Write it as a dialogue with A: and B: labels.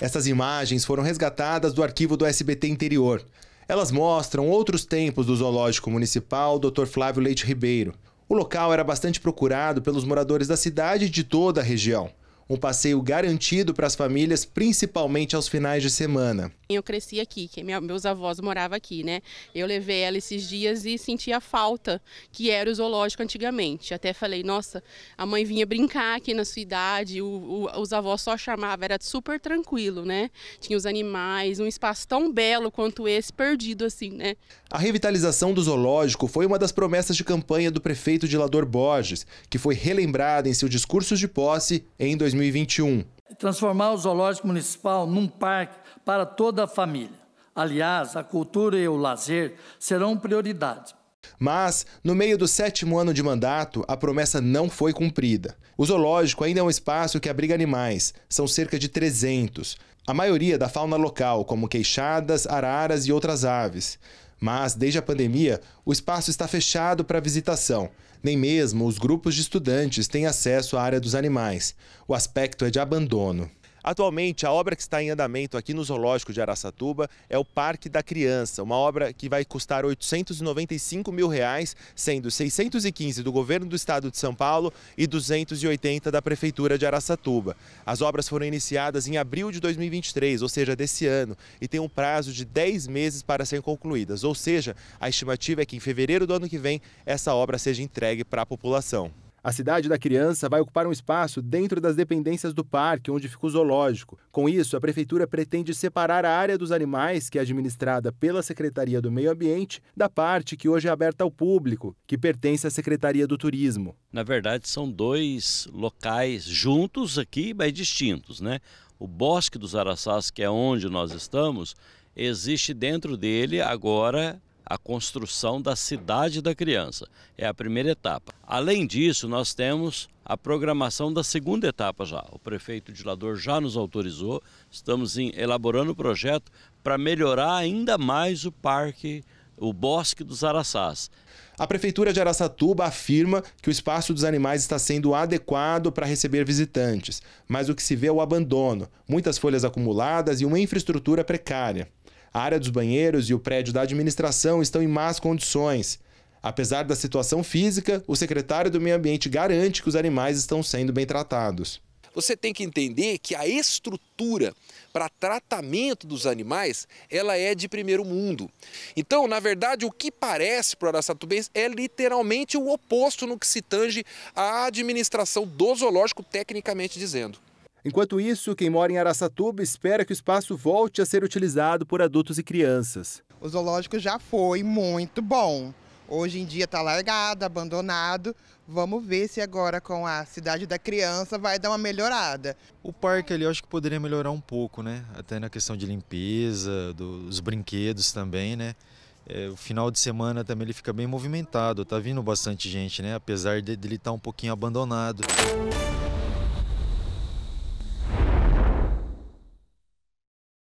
A: Essas imagens foram resgatadas do arquivo do SBT Interior. Elas mostram outros tempos do Zoológico Municipal Dr. Flávio Leite Ribeiro. O local era bastante procurado pelos moradores da cidade e de toda a região um passeio garantido para as famílias, principalmente aos finais de semana. Eu cresci aqui, que meus avós moravam aqui, né? Eu levei ela esses dias e senti a falta que era o zoológico antigamente. Até falei, nossa, a mãe vinha brincar aqui na sua idade, o, o, os avós só chamavam, era super tranquilo, né? Tinha os animais, um espaço tão belo quanto esse, perdido assim, né? A revitalização do zoológico foi uma das promessas de campanha do prefeito de Lador Borges, que foi relembrada em seu discurso de posse em 2019. 2021.
B: Transformar o Zoológico Municipal num parque para toda a família. Aliás, a cultura e o lazer serão prioridade.
A: Mas, no meio do sétimo ano de mandato, a promessa não foi cumprida. O zoológico ainda é um espaço que abriga animais, são cerca de 300, a maioria da fauna local, como queixadas, araras e outras aves. Mas, desde a pandemia, o espaço está fechado para visitação. Nem mesmo os grupos de estudantes têm acesso à área dos animais. O aspecto é de abandono. Atualmente, a obra que está em andamento aqui no Zoológico de Araçatuba é o Parque da Criança, uma obra que vai custar 895 mil reais, sendo 615 do governo do estado de São Paulo e 280 da prefeitura de Araçatuba. As obras foram iniciadas em abril de 2023, ou seja, desse ano, e tem um prazo de 10 meses para serem concluídas. Ou seja, a estimativa é que em fevereiro do ano que vem essa obra seja entregue para a população. A cidade da criança vai ocupar um espaço dentro das dependências do parque, onde fica o zoológico. Com isso, a prefeitura pretende separar a área dos animais, que é administrada pela Secretaria do Meio Ambiente, da parte que hoje é aberta ao público, que pertence à Secretaria do Turismo.
B: Na verdade, são dois locais juntos aqui, mas distintos, né? O Bosque dos Araçás, que é onde nós estamos, existe dentro dele agora a construção da cidade da criança. É a primeira etapa. Além disso, nós temos a programação da segunda etapa já. O prefeito de Lador já nos autorizou, estamos elaborando o projeto para melhorar ainda mais o parque, o bosque dos araçás.
A: A Prefeitura de Araçatuba afirma que o espaço dos animais está sendo adequado para receber visitantes, mas o que se vê é o abandono, muitas folhas acumuladas e uma infraestrutura precária. A área dos banheiros e o prédio da administração estão em más condições. Apesar da situação física, o secretário do Meio Ambiente garante que os animais estão sendo bem tratados. Você tem que entender que a estrutura para tratamento dos animais, ela é de primeiro mundo. Então, na verdade, o que parece para o araçatubense é literalmente o oposto no que se tange à administração do zoológico, tecnicamente dizendo. Enquanto isso, quem mora em Araçatuba espera que o espaço volte a ser utilizado por adultos e crianças. O zoológico já foi muito bom. Hoje em dia está largado, abandonado. Vamos ver se agora com a cidade da criança vai dar uma melhorada. O parque ali eu acho que poderia melhorar um pouco, né? Até na questão de limpeza, dos brinquedos também, né? É, o final de semana também ele fica bem movimentado, tá vindo bastante gente, né? Apesar de ele estar tá um pouquinho abandonado.